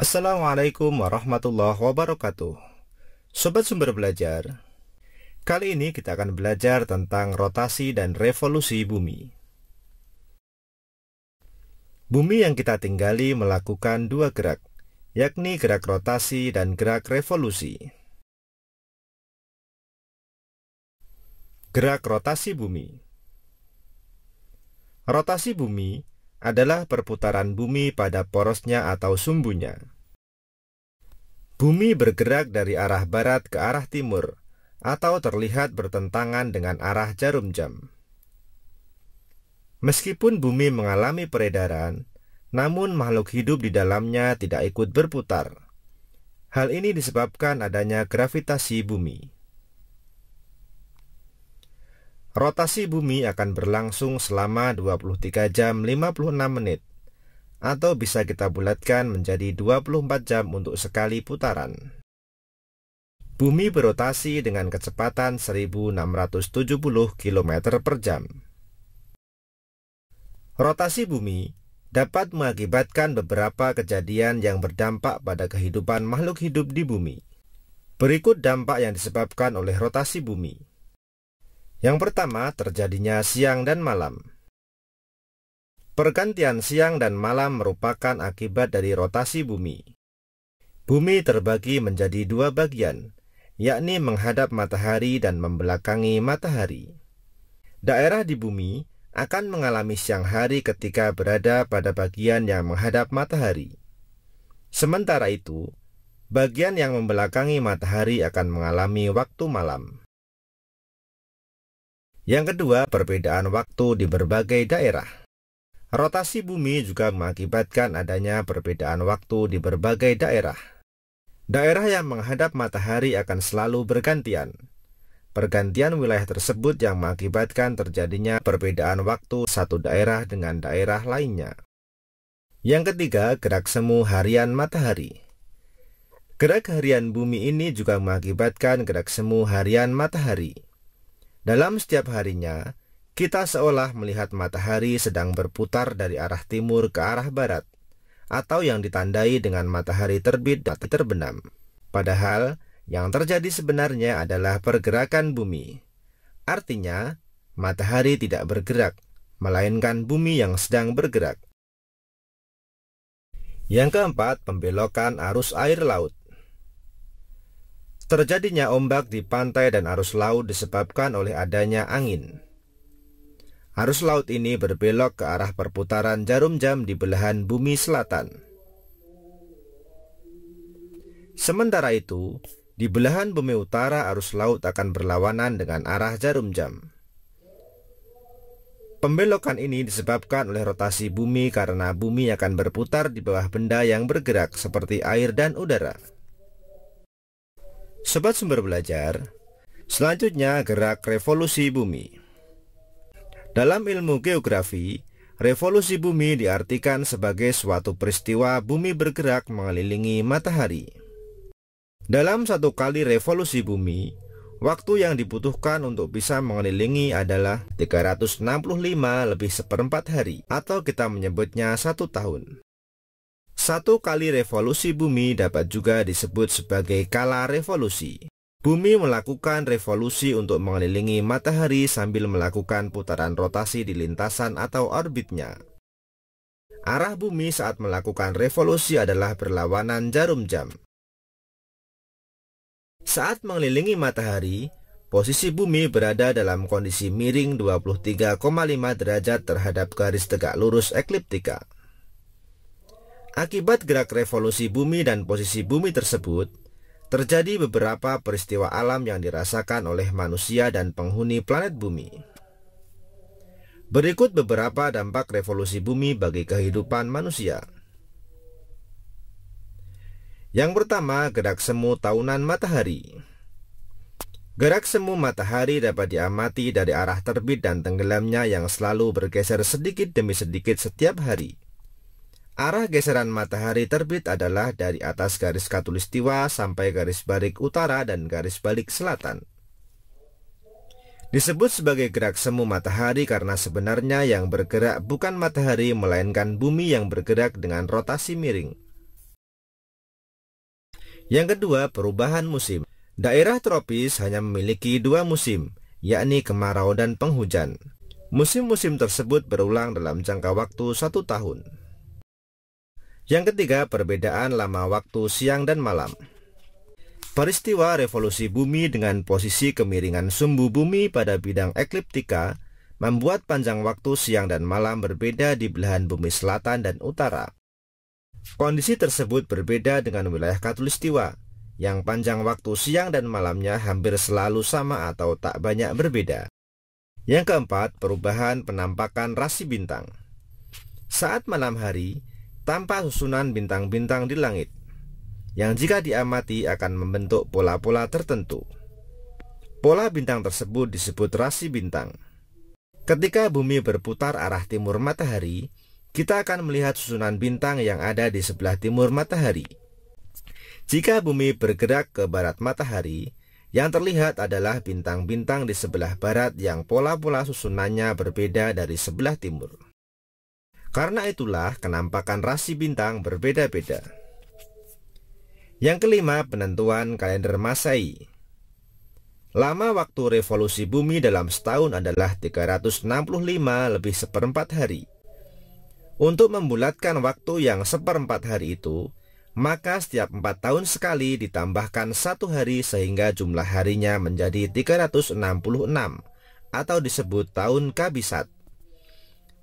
Assalamualaikum warahmatullahi wabarakatuh Sobat Sumber Belajar Kali ini kita akan belajar tentang rotasi dan revolusi bumi Bumi yang kita tinggali melakukan dua gerak yakni gerak rotasi dan gerak revolusi Gerak rotasi bumi Rotasi bumi adalah perputaran bumi pada porosnya atau sumbunya. Bumi bergerak dari arah barat ke arah timur atau terlihat bertentangan dengan arah jarum jam. Meskipun bumi mengalami peredaran, namun makhluk hidup di dalamnya tidak ikut berputar. Hal ini disebabkan adanya gravitasi bumi. Rotasi bumi akan berlangsung selama 23 jam 56 menit atau bisa kita bulatkan menjadi 24 jam untuk sekali putaran. Bumi berotasi dengan kecepatan 1670 km per jam. Rotasi bumi dapat mengakibatkan beberapa kejadian yang berdampak pada kehidupan makhluk hidup di bumi. Berikut dampak yang disebabkan oleh rotasi bumi. Yang pertama, terjadinya siang dan malam. Pergantian siang dan malam merupakan akibat dari rotasi bumi. Bumi terbagi menjadi dua bagian, yakni menghadap matahari dan membelakangi matahari. Daerah di bumi akan mengalami siang hari ketika berada pada bagian yang menghadap matahari. Sementara itu, bagian yang membelakangi matahari akan mengalami waktu malam. Yang kedua, perbedaan waktu di berbagai daerah. Rotasi bumi juga mengakibatkan adanya perbedaan waktu di berbagai daerah. Daerah yang menghadap matahari akan selalu bergantian. Pergantian wilayah tersebut yang mengakibatkan terjadinya perbedaan waktu satu daerah dengan daerah lainnya. Yang ketiga, gerak semu harian matahari. Gerak harian bumi ini juga mengakibatkan gerak semu harian matahari. Dalam setiap harinya, kita seolah melihat matahari sedang berputar dari arah timur ke arah barat, atau yang ditandai dengan matahari terbit dan terbenam. Padahal, yang terjadi sebenarnya adalah pergerakan bumi. Artinya, matahari tidak bergerak, melainkan bumi yang sedang bergerak. Yang keempat, pembelokan arus air laut. Terjadinya ombak di pantai dan arus laut disebabkan oleh adanya angin. Arus laut ini berbelok ke arah perputaran jarum jam di belahan bumi selatan. Sementara itu, di belahan bumi utara arus laut akan berlawanan dengan arah jarum jam. Pembelokan ini disebabkan oleh rotasi bumi karena bumi akan berputar di bawah benda yang bergerak seperti air dan udara. Sobat sumber belajar, selanjutnya gerak revolusi bumi. Dalam ilmu geografi, revolusi bumi diartikan sebagai suatu peristiwa bumi bergerak mengelilingi matahari. Dalam satu kali revolusi bumi, waktu yang dibutuhkan untuk bisa mengelilingi adalah 365 lebih seperempat hari atau kita menyebutnya satu tahun. Satu kali revolusi bumi dapat juga disebut sebagai kala revolusi. Bumi melakukan revolusi untuk mengelilingi matahari sambil melakukan putaran rotasi di lintasan atau orbitnya. Arah bumi saat melakukan revolusi adalah berlawanan jarum jam. Saat mengelilingi matahari, posisi bumi berada dalam kondisi miring 23,5 derajat terhadap garis tegak lurus ekliptika. Akibat gerak revolusi bumi dan posisi bumi tersebut, Terjadi beberapa peristiwa alam yang dirasakan oleh manusia dan penghuni planet bumi. Berikut beberapa dampak revolusi bumi bagi kehidupan manusia. Yang pertama, gerak semu tahunan matahari. Gerak semu matahari dapat diamati dari arah terbit dan tenggelamnya yang selalu bergeser sedikit demi sedikit setiap hari. Arah geseran matahari terbit adalah dari atas garis katulistiwa sampai garis balik utara dan garis balik selatan. Disebut sebagai gerak semu matahari karena sebenarnya yang bergerak bukan matahari melainkan bumi yang bergerak dengan rotasi miring. Yang kedua, perubahan musim. Daerah tropis hanya memiliki dua musim, yakni kemarau dan penghujan. Musim-musim tersebut berulang dalam jangka waktu satu tahun. Yang ketiga, perbedaan lama waktu siang dan malam. Peristiwa revolusi bumi dengan posisi kemiringan sumbu bumi pada bidang ekliptika membuat panjang waktu siang dan malam berbeda di belahan bumi selatan dan utara. Kondisi tersebut berbeda dengan wilayah katulistiwa, yang panjang waktu siang dan malamnya hampir selalu sama atau tak banyak berbeda. Yang keempat, perubahan penampakan rasi bintang. Saat malam hari, tanpa susunan bintang-bintang di langit, yang jika diamati akan membentuk pola-pola tertentu. Pola bintang tersebut disebut rasi bintang. Ketika bumi berputar arah timur matahari, kita akan melihat susunan bintang yang ada di sebelah timur matahari. Jika bumi bergerak ke barat matahari, yang terlihat adalah bintang-bintang di sebelah barat yang pola-pola susunannya berbeda dari sebelah timur. Karena itulah kenampakan rasi bintang berbeda-beda. Yang kelima, penentuan kalender Masehi. Lama waktu revolusi bumi dalam setahun adalah 365 lebih seperempat hari. Untuk membulatkan waktu yang seperempat hari itu, maka setiap empat tahun sekali ditambahkan satu hari sehingga jumlah harinya menjadi 366 atau disebut tahun kabisat.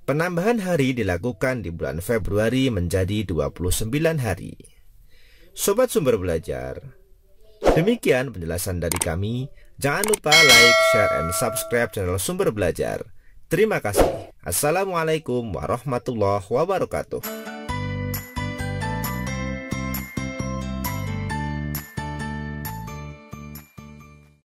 Penambahan hari dilakukan di bulan Februari menjadi 29 hari. Sobat sumber belajar, demikian penjelasan dari kami. Jangan lupa like, share, and subscribe channel sumber belajar. Terima kasih. Assalamualaikum warahmatullahi wabarakatuh.